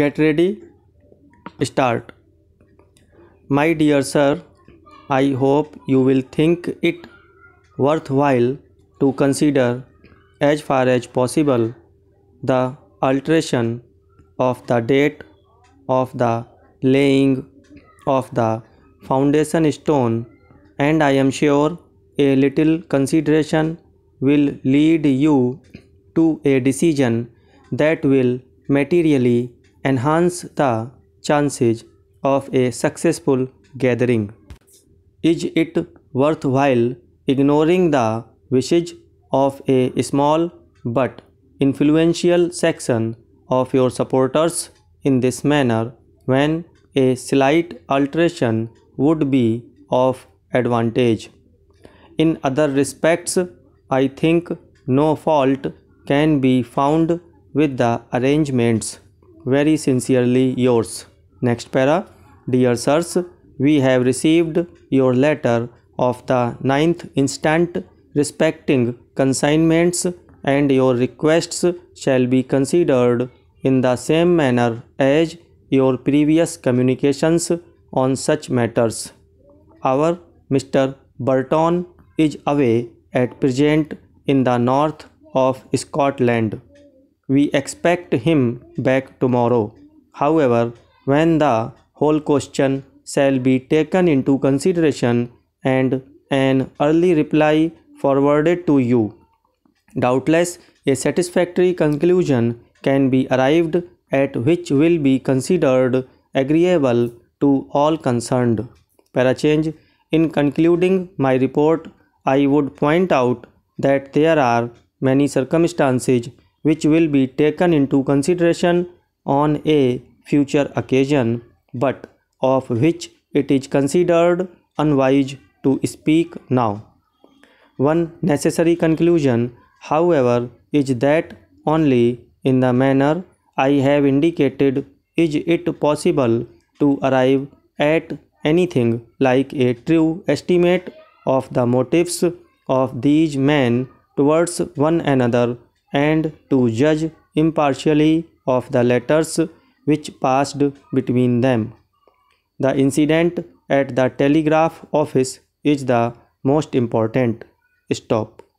get ready start my dear sir i hope you will think it worthwhile to consider as far as possible the alteration of the date of the laying of the foundation stone and i am sure a little consideration will lead you to a decision that will materially enhance the chances of a successful gathering. Is it worthwhile ignoring the wishes of a small but influential section of your supporters in this manner when a slight alteration would be of advantage? In other respects, I think no fault can be found with the arrangements very sincerely yours next para dear sirs we have received your letter of the 9th instant respecting consignments and your requests shall be considered in the same manner as your previous communications on such matters our mr burton is away at present in the north of scotland we expect him back tomorrow. However, when the whole question shall be taken into consideration and an early reply forwarded to you. Doubtless, a satisfactory conclusion can be arrived at which will be considered agreeable to all concerned. Parachange, in concluding my report, I would point out that there are many circumstances which will be taken into consideration on a future occasion but of which it is considered unwise to speak now. One necessary conclusion, however, is that only in the manner I have indicated is it possible to arrive at anything like a true estimate of the motives of these men towards one another and to judge impartially of the letters which passed between them. The incident at the telegraph office is the most important. Stop.